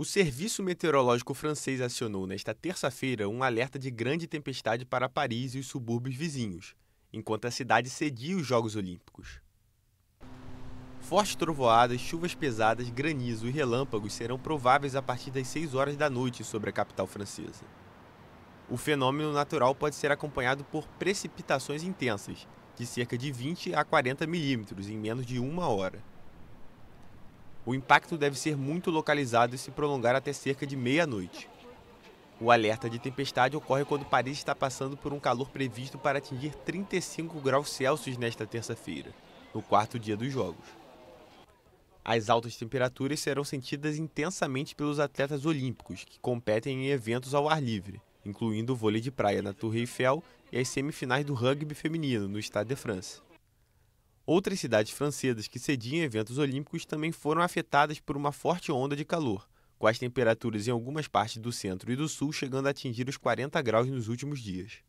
O Serviço Meteorológico Francês acionou nesta terça-feira um alerta de grande tempestade para Paris e os subúrbios vizinhos, enquanto a cidade cedia os Jogos Olímpicos. Fortes trovoadas, chuvas pesadas, granizo e relâmpagos serão prováveis a partir das 6 horas da noite sobre a capital francesa. O fenômeno natural pode ser acompanhado por precipitações intensas, de cerca de 20 a 40 milímetros em menos de uma hora. O impacto deve ser muito localizado e se prolongar até cerca de meia-noite. O alerta de tempestade ocorre quando Paris está passando por um calor previsto para atingir 35 graus Celsius nesta terça-feira, no quarto dia dos Jogos. As altas temperaturas serão sentidas intensamente pelos atletas olímpicos, que competem em eventos ao ar livre, incluindo o vôlei de praia na Torre Eiffel e as semifinais do rugby feminino no Stade de France. Outras cidades francesas que cediam eventos olímpicos também foram afetadas por uma forte onda de calor, com as temperaturas em algumas partes do centro e do sul chegando a atingir os 40 graus nos últimos dias.